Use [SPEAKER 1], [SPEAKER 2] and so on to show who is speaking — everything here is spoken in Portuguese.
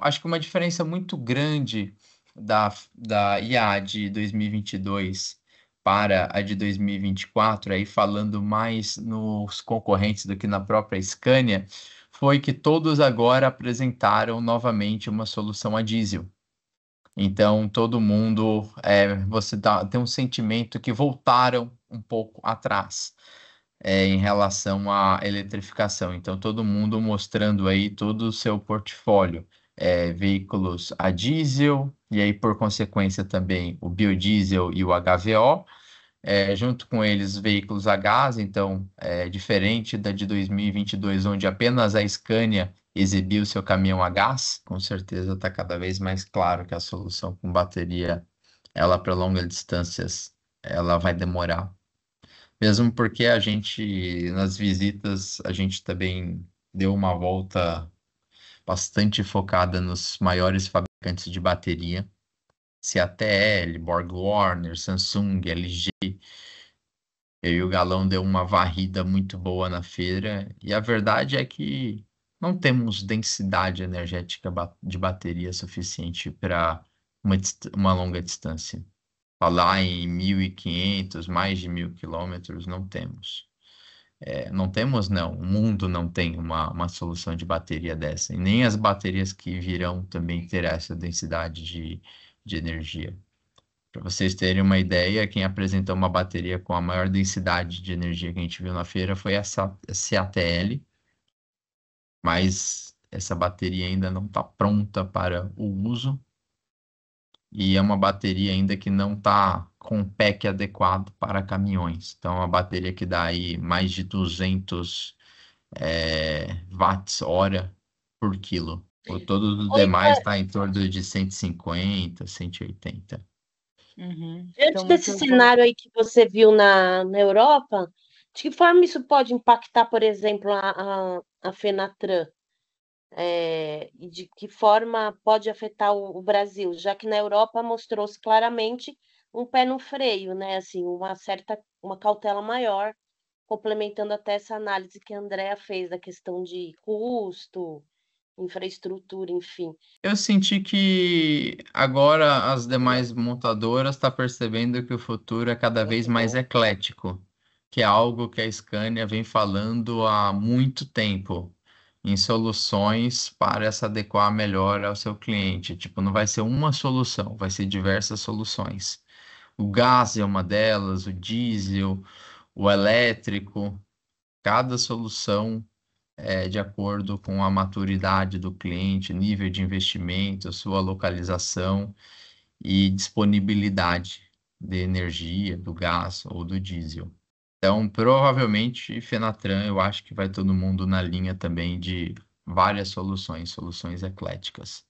[SPEAKER 1] acho que uma diferença muito grande da, da IA de 2022 para a de 2024, aí falando mais nos concorrentes do que na própria Scania, foi que todos agora apresentaram novamente uma solução a diesel. Então, todo mundo, é, você dá, tem um sentimento que voltaram um pouco atrás é, em relação à eletrificação. Então, todo mundo mostrando aí todo o seu portfólio é, veículos a diesel, e aí, por consequência, também o biodiesel e o HVO. É, junto com eles, veículos a gás, então, é, diferente da de 2022, onde apenas a Scania exibiu seu caminhão a gás, com certeza está cada vez mais claro que a solução com bateria, ela para longas distâncias, ela vai demorar. Mesmo porque a gente, nas visitas, a gente também deu uma volta bastante focada nos maiores fabricantes de bateria, CATL, Borg Warner, Samsung, LG. Eu e o Galão deu uma varrida muito boa na feira e a verdade é que não temos densidade energética de bateria suficiente para uma, uma longa distância. Falar em 1.500, mais de 1.000 quilômetros, não temos. É, não temos, não, né, o mundo não tem uma, uma solução de bateria dessa, e nem as baterias que virão também terá essa densidade de, de energia. Para vocês terem uma ideia, quem apresentou uma bateria com a maior densidade de energia que a gente viu na feira foi a CATL, mas essa bateria ainda não está pronta para o uso, e é uma bateria ainda que não está com o pack adequado para caminhões. Então, é uma bateria que dá aí mais de 200 é, watts hora por quilo. O todo o demais está em torno de 150, 180.
[SPEAKER 2] Uhum. Diante então, desse então tá. cenário bom. aí que você viu na, na Europa, de que forma isso pode impactar, por exemplo, a, a, a FENATRAN? é, e de que forma pode afetar o, o Brasil, já que na Europa mostrou-se claramente um pé no freio, né? Assim, uma certa, uma cautela maior, complementando até essa análise que a Andrea fez da questão de custo, infraestrutura, enfim.
[SPEAKER 1] Eu senti que agora as demais montadoras estão tá percebendo que o futuro é cada vez uhum. mais eclético, que é algo que a Scania vem falando há muito tempo em soluções para se adequar melhor ao seu cliente. Tipo, não vai ser uma solução, vai ser diversas soluções. O gás é uma delas, o diesel, o elétrico. Cada solução é de acordo com a maturidade do cliente, nível de investimento, sua localização e disponibilidade de energia, do gás ou do diesel. Então, provavelmente, Fenatran, eu acho que vai todo mundo na linha também de várias soluções, soluções
[SPEAKER 2] ecléticas.